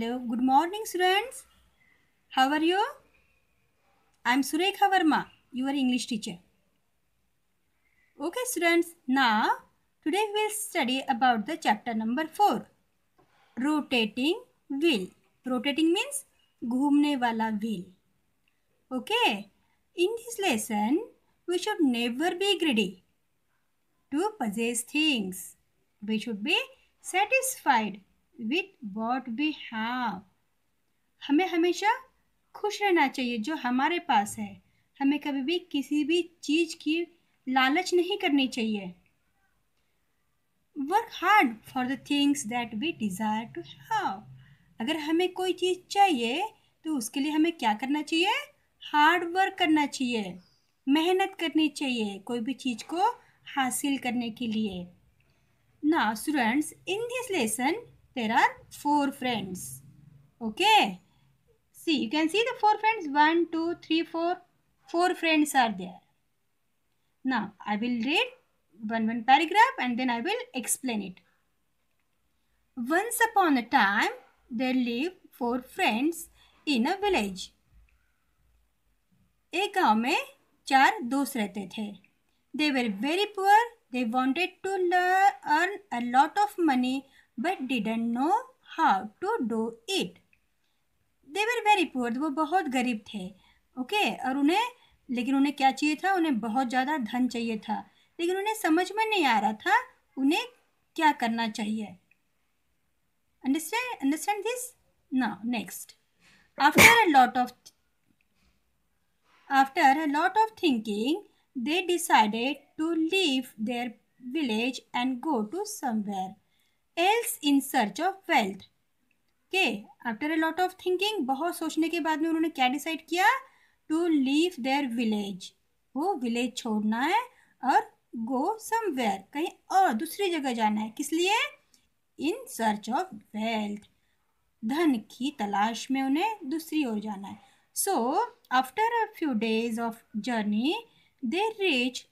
Hello, good morning students. How are you? I am Surekha Verma, your English teacher. Okay students, now today we will study about the chapter number 4. Rotating wheel. Rotating means ghumne wala wheel. Okay, in this lesson, we should never be greedy to possess things. We should be satisfied with what we have हमें हमेशा खुश रहना चाहिए जो हमारे पास है हमें कभी भी किसी भी चीज़ की लालच नहीं करनी चाहिए work hard for the things that we desire to have अगर हमें कोई चीज़ चाहिए तो उसके लिए हमें क्या करना चाहिए हार्ड वर्क करना चाहिए मेहनत करनी चाहिए कोई भी चीज़ को हासिल करने के लिए ना students in this lesson there are four friends. Okay. See, you can see the four friends. One, two, three, four. Four friends are there. Now, I will read one one paragraph and then I will explain it. Once upon a time, there lived four friends in a village. एक गांव में चार दोस्त रहते थे they were very poor they wanted to earn a lot of money but didn't know how to do it they were very poor वो बहुत गरीब थे ओके okay? और उन्हें लेकिन उन्हें क्या चाहिए था उन्हें बहुत ज़्यादा धन चाहिए था लेकिन उन्हें समझ में नहीं आ रहा था उन्हें क्या करना चाहिए अंडरस्टैंड अंडरस्टैंड दिस ना next after a lot of after a lot of thinking they decided to leave their village and go to somewhere else in search of wealth के after a lot of thinking बहुत सोचने के बाद में उन्होंने क्या decide किया to leave their village वो विलेज छोड़ना है और गो समवेयर कहीं और दूसरी जगह जाना है किस लिए इन सर्च ऑफ वेल्थ धन की तलाश में उन्हें दूसरी ओर जाना है so after a few days of journey they reach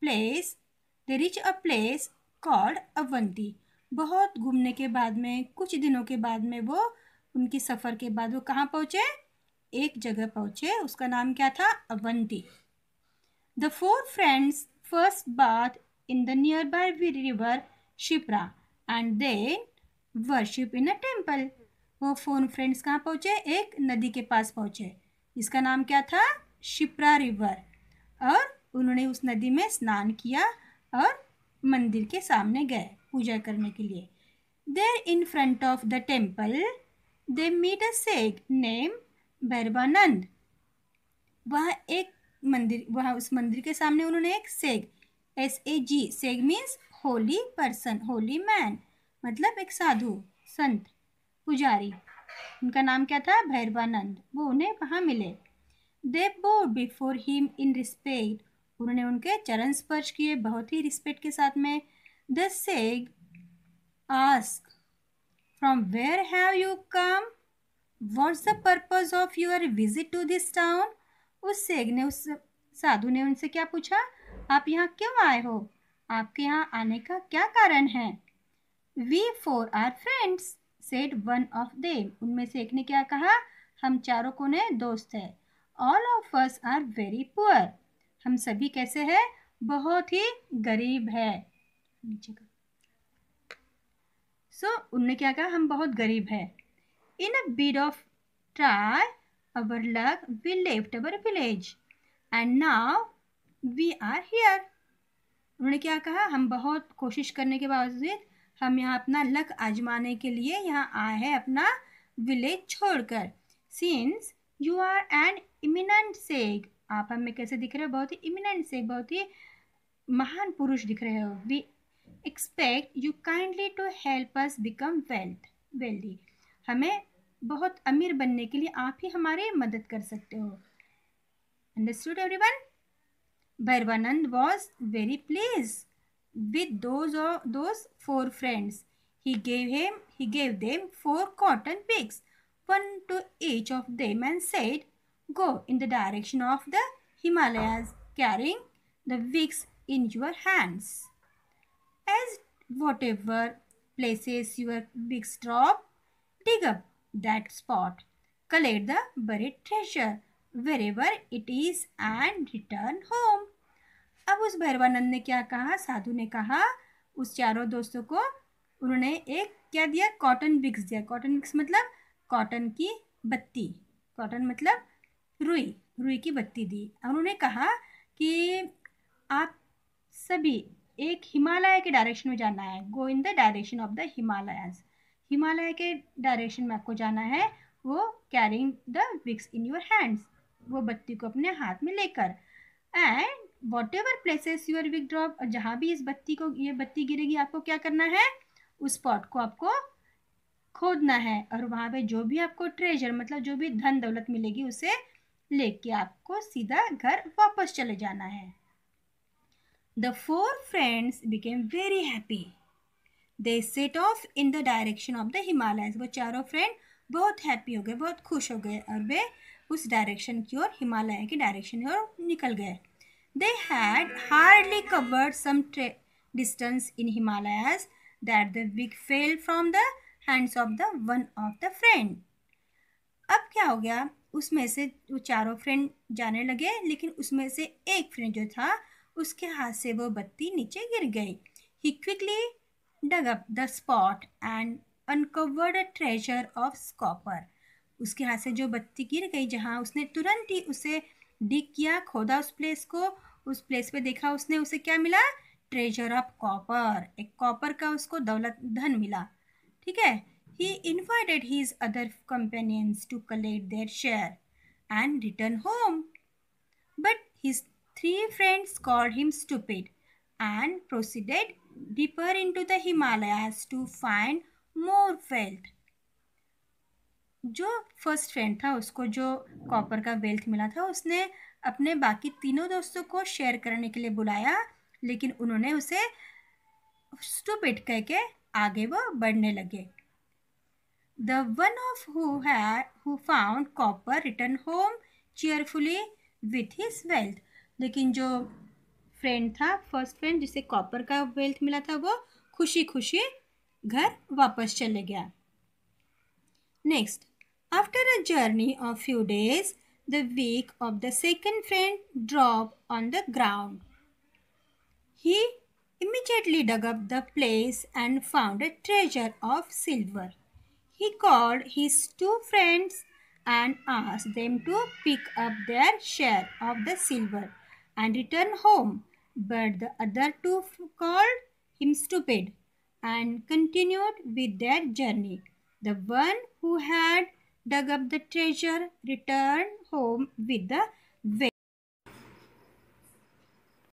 place they reach a place called Avanti बहुत घूमने के बाद में कुछ दिनों के बाद में वो उनकी सफ़र के बाद वो कहाँ पहुँचे एक जगह पहुँचे उसका नाम क्या था Avanti the four friends first bath in the nearby river Shipra and they worship in a temple वो फोन फ्रेंड्स कहाँ पहुँचे एक नदी के पास पहुँचे इसका नाम क्या था शिप्रा रिवर और उन्होंने उस नदी में स्नान किया और मंदिर के सामने गए पूजा करने के लिए there in front of the temple they meet a sage name Bhairavanand वह एक मंदिर वहाँ उस मंदिर के सामने उन्होंने एक sage S A G sage means holy person holy man मतलब एक साधु संत पुजारी उनका नाम क्या था भैरवानंद वो उन्हें वहाँ मिले they bowed before him in respect उन्होंने उनके चरण स्पर्श किए बहुत ही रिस्पेक्ट के साथ में the सेग ask from where have you come what's the purpose of your visit to this town उस सेग ने उस साधु ने उनसे क्या पूछा आप यहाँ क्यों आए हो आपके यहाँ आने का क्या कारण है we four are friends said one of them उनमें से एक ने क्या कहा हम चारों को ने दोस्त है all of us are very poor हम सभी कैसे हैं बहुत ही गरीब है नीचे का सो उनने क्या कहा हम बहुत गरीब है in a bid of try our luck we left our village and now we are here उन्होंने क्या कहा हम बहुत कोशिश करने के बावजूद हम यहाँ अपना लक आजमाने के लिए यहाँ आए हैं अपना विलेज छोड़कर since you are an eminent sage आप हमें कैसे दिख रहे हो बहुत ही इमिनेंट से बहुत ही महान पुरुष दिख रहे हो we expect you kindly to help us become wealth wealthy हमें बहुत अमीर बनने के लिए आप ही हमारे मदद कर सकते हो understood everyone Bhairavanand was very pleased with those four friends he gave them he gave them four cotton wicks one to each of them and said go in the direction of the Himalayas carrying the wicks in your hands. As whatever places your wicks drop, dig up that spot. Collect the buried treasure wherever it is and return home. अब उस भैरवानंद ने क्या कहा साधु ने कहा उस चारों दोस्तों को उन्होंने एक क्या दिया कॉटन विक्स दिया कॉटन विक्स मतलब कॉटन की बत्ती कॉटन मतलब रुई रुई की बत्ती दी और उन्होंने कहा कि आप सभी एक हिमालय के डायरेक्शन में जाना है go in the direction of the Himalayas Himalaya के डायरेक्शन में आपको जाना है वो carrying the wicks in your hands वो बत्ती को अपने हाथ में लेकर and whatever places your wick drop और जहाँ भी इस बत्ती को ये बत्ती गिरेगी आपको क्या करना है उस स्पॉट को आपको खोदना है और वहाँ पे जो भी आपको ट्रेजर मतलब जो भी धन दौलत मिलेगी उसे लेके आपको सीधा घर वापस चले जाना है the four friends became very happy they set off in the direction of the Himalaya वो चारों फ्रेंड बहुत हैप्पी हो गए बहुत खुश हो गए और वे उस डायरेक्शन की ओर हिमालय के डायरेक्शन की ओर निकल गए they had hardly covered some distance in Himalayas that the wick fell from the hands of the one of the friend अब क्या हो गया उसमें से वो चारों फ्रेंड जाने लगे लेकिन उसमें से एक फ्रेंड जो था उसके हाथ से वो बत्ती नीचे गिर गई he quickly dug up the spot and uncovered a treasure of copper उसके हाथ से जो बत्ती गिर गई जहाँ उसने तुरंत ही उसे डिग किया खोदा उस प्लेस को उस प्लेस पे देखा उसने उसे क्या मिला ट्रेजर ऑफ कॉपर एक कॉपर का उसको दौलत धन मिला ठीक है he invited his other companions to collect their share and return home. But his three friends called him stupid and proceeded deeper into the Himalayas to find more wealth. जो first friend था उसको जो copper का wealth मिला था उसने अपने बाकी तीनों दोस्तों को शेयर करने के लिए बुलाया लेकिन उन्होंने उसे स्टूपिड कह के आगे वो बढ़ने लगे The one of who had who found copper return home cheerfully with his wealth. lekin jo friend tha first friend jise copper ka wealth mila tha wo khushi khushi ghar wapas chale gaya next after a journey of few days the week of the second friend drop on the ground he immediately dug up the place and found a treasure of silver. He called his two friends and asked them to pick up their share of the silver and return home. But the other two called him stupid and continued with their journey. The one who had dug up the treasure returned home with the